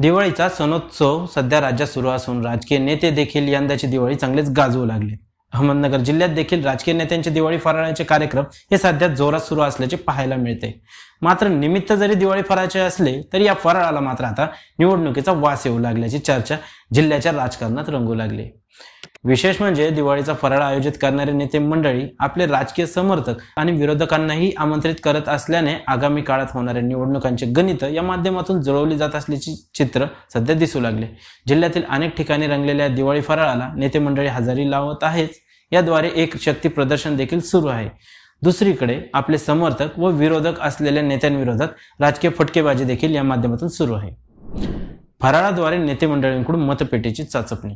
दिवाळीचा सणोत्सव सध्या राज्यात सुरू असून राजकीय नेते देखील यंदाची दिवाळी चांगलेच गाजवू लागले अहमदनगर जिल्ह्यात देखील राजकीय नेत्यांचे दिवाळी फराळण्याचे कार्यक्रम हे सध्या जोरात सुरू असल्याचे पाहायला मिळते मात्र निमित्त जरी दिवाळी फराळचे असले तरी या फराळाला मात्र आता निवडणुकीचा वास येऊ लागल्याची चर्चा जिल्ह्याच्या राजकारणात रंगू लागली विशेष म्हणजे दिवाळीचा फराळ आयोजित करणारे नेते मंडळी आपले राजकीय समर्थक आणि विरोधकांनाही आमंत्रित करत असल्याने आगामी काळात होणाऱ्या निवडणुकांचे गणित या माध्यमातून जुळवली जात असल्याची चित्र सध्या दिसू लागले जिल्ह्यातील अनेक ठिकाणी रंगलेल्या दिवाळी फराळाला नेते मंडळी हजेरी लावत आहेच याद्वारे एक शक्ती प्रदर्शन देखील सुरू आहे दुसरीकडे आपले समर्थक व विरोधक असलेल्या नेत्यांविरोधात राजकीय फटकेबाजी देखील या माध्यमातून सुरू आहे फराळाद्वारे नेते मंडळींकडून मतपेटीची चाचपणी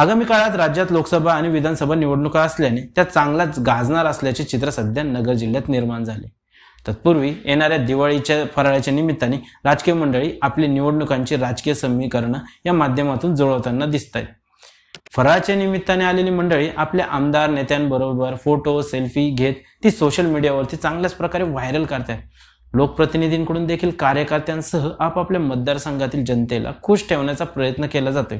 आगामी काळात राज्यात लोकसभा आणि विधानसभा निवडणुका असल्याने त्या चांगलाच गाजणार असल्याचे चित्र सध्या नगर जिल्ह्यात निर्माण झाले तत्पूर्वी येणाऱ्या दिवाळीच्या फराळाच्या निमित्ताने राजकीय मंडळी आपली निवडणुकांची राजकीय समीकरणं या माध्यमातून जुळवताना दिसत आहेत फराळाच्या निमित्ताने आलेली मंडळी आपल्या आमदार नेत्यांबरोबर फोटो सेल्फी घेत ती सोशल मीडियावरती चांगल्याच प्रकारे व्हायरल करतात लोकप्रतिनिधींकडून देखील कार्यकर्त्यांसह आपापल्या मतदारसंघातील जनतेला खुश ठेवण्याचा प्रयत्न केला जातोय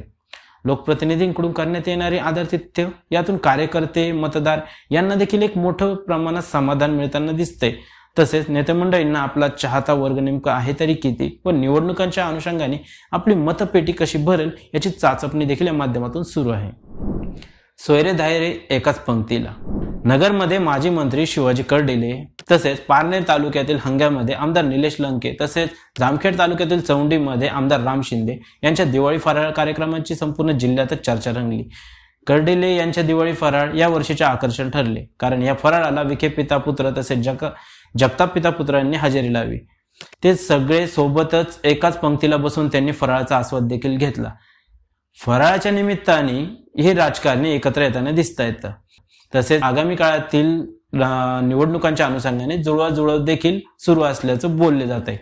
लोकप्रतिनिधींकडून करण्यात येणारे आदरतिथ्य यातून कार्यकर्ते मतदार यांना देखील एक मोठं प्रमाणात समाधान मिळताना दिसते तसेच नेतेमंडळींना आपला चाहता वर्ग नेमका आहे तरी किती व निवडणुकांच्या अनुषंगाने आपली मतपेटी कशी भरेल याची चाचपणी देखील या माध्यमातून सुरू आहे सोयरे धायरे एकाच पंक्तीला नगरमध्ये माजी मंत्री शिवाजी कर्डिले तसेच पारनेर तालुक्यातील हंग्यामध्ये आमदार निलेश लंके तसेच जामखेड तालुक्यातील चौंडीमध्ये आमदार राम शिंदे यांच्या दिवाळी फराळ कार्यक्रमाची संपूर्ण जिल्ह्यातच चर्चा रंगली कर्डिले यांच्या दिवाळी फराळ या वर्षीचे आकर्षण ठरले कारण या फराळाला विखे पिता पुत्र तसेच जग जगताप पिता पुत्रांनी हजेरी लावी ते सगळे सोबतच एकाच पंक्तीला बसून त्यांनी फराळाचा आस्वाद देखील घेतला फराळाच्या निमित्ताने हे राजकारणी एकत्र येताना दिसता येतं तसेच आगामी काळातील निवडणुकांच्या अनुषंगाने जुळवाजुळव देखील सुरू असल्याचं बोलले जात आहे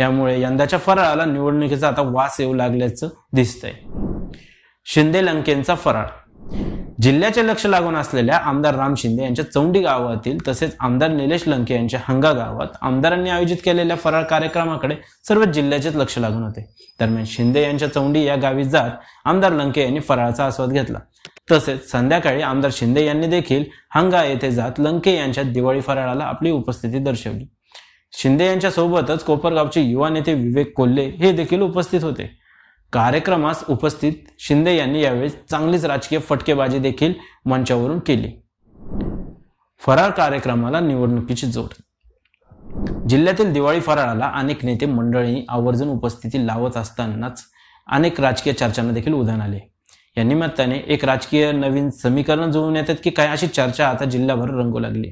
यामुळे यंदाच्या फराळाला निवडणुकीचा आता वास येऊ लागल्याचं दिसतंय शिंदे लंकेंचा फराळ जिल्ह्याचे लक्ष लागून असलेल्या आमदार राम शिंदे यांच्या चौंडी गावातील तसेच आमदार निलेश लंके यांच्या हंगा गावात आमदारांनी आयोजित केलेल्या फराळ कार्यक्रमाकडे सर्व जिल्ह्याचेच लक्ष लागून होते दरम्यान शिंदे यांच्या चौंडी या गावी जात आमदार लंके यांनी फराळाचा आस्वाद घेतला तसेच संध्याकाळी आमदार शिंदे यांनी देखील हंगा येथे जात लंके यांच्या दिवाळी फराळाला आपली उपस्थिती दर्शवली शिंदे यांच्या सोबतच कोपरगावचे युवा नेते विवेक कोल्हे हे देखील उपस्थित होते कार्यक्रमास उपस्थित शिंदे यांनी यावेळी चांगलीच राजकीय फटकेबाजी देखील मंचावरून केली फराळ कार्यक्रमाला निवडणुकीची जोड जिल्ह्यातील दिवाळी फराळाला अनेक नेते मंडळींनी आवर्जून उपस्थिती लावत असतानाच अनेक राजकीय चर्चांना देखील उधाण आले या निमित्ताने एक राजकीय नवीन समीकरण जुळून येतात की काय अशी चर्चा आता जिल्हाभर रंगू लागली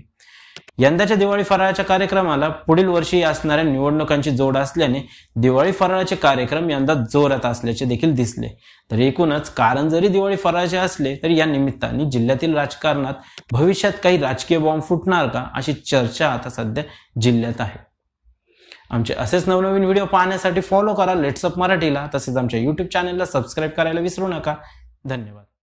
यंदाच्या दिवाळी फराळाच्या कार्यक्रमाला पुढील वर्षी असणाऱ्या निवडणुकांची जोड असल्याने दिवाळी फराळाचे कार्यक्रम यंदा जोरात असल्याचे देखील दिसले तर एकूणच कारण जरी दिवाळी फराळाचे असले तरी या निमित्ताने जिल्ह्यातील राजकारणात भविष्यात काही राजकीय बॉम्ब फुटणार का अशी चर्चा आता सध्या जिल्ह्यात आहे आमचे असेच नवनवीन व्हिडिओ पाहण्यासाठी फॉलो करा लेट्सअप मराठीला तसेच आमच्या युट्यूब चॅनेलला सबस्क्राईब करायला विसरू नका धन्यवाद